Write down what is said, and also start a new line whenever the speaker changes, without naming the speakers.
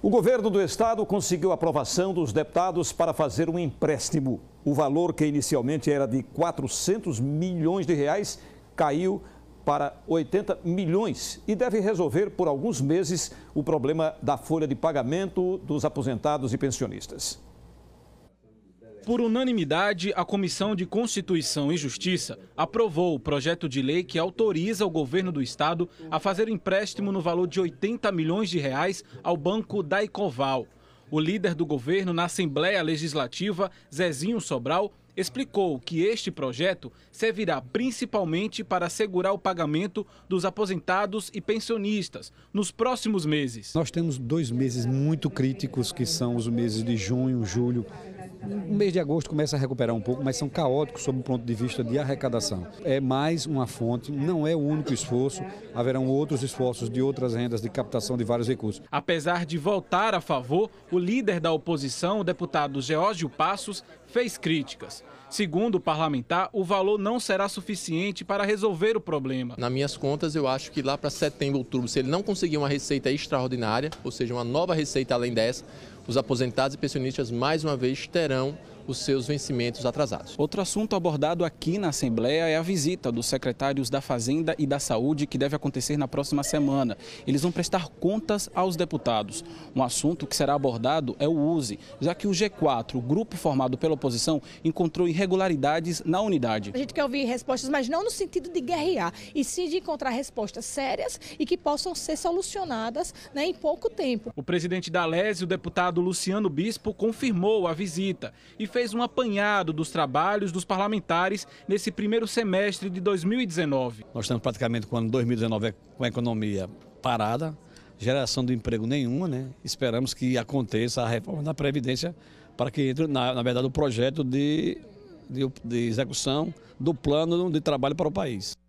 O governo do estado conseguiu a aprovação dos deputados para fazer um empréstimo. O valor que inicialmente era de 400 milhões de reais caiu para 80 milhões e deve resolver por alguns meses o problema da folha de pagamento dos aposentados e pensionistas.
Por unanimidade, a Comissão de Constituição e Justiça aprovou o projeto de lei que autoriza o governo do estado a fazer empréstimo no valor de 80 milhões de reais ao banco Daicoval. O líder do governo na Assembleia Legislativa, Zezinho Sobral, explicou que este projeto servirá principalmente para assegurar o pagamento dos aposentados e pensionistas nos próximos
meses. Nós temos dois meses muito críticos, que são os meses de junho, julho o mês de agosto começa a recuperar um pouco, mas são caóticos sob o ponto de vista de arrecadação. É mais uma fonte, não é o único esforço, haverão outros esforços de outras rendas de captação de vários recursos.
Apesar de votar a favor, o líder da oposição, o deputado Geórgio Passos, fez críticas. Segundo o parlamentar, o valor não será suficiente para
resolver o problema. Nas minhas contas, eu acho que lá para setembro, outubro, se ele não conseguir uma receita extraordinária, ou seja, uma nova receita além dessa, os aposentados e pensionistas mais uma vez terão
os seus vencimentos atrasados. Outro assunto abordado aqui na Assembleia é a visita dos secretários da Fazenda e da Saúde, que deve acontecer na próxima semana. Eles vão prestar contas aos deputados. Um assunto que será abordado é o USE, já que o G4, o grupo formado pela oposição, encontrou irregularidades na unidade. A
gente quer ouvir respostas, mas não no sentido de guerrear, e sim de encontrar respostas sérias e que possam ser solucionadas né, em pouco tempo. O
presidente da LESE, o deputado Luciano Bispo, confirmou a visita e fez fez um apanhado dos trabalhos dos parlamentares nesse primeiro semestre de 2019. Nós estamos praticamente com o ano 2019 é com a economia parada, geração de
emprego nenhuma, né? Esperamos que aconteça a reforma da Previdência para que entre, na, na verdade, o projeto de, de, de execução do plano de trabalho para o país.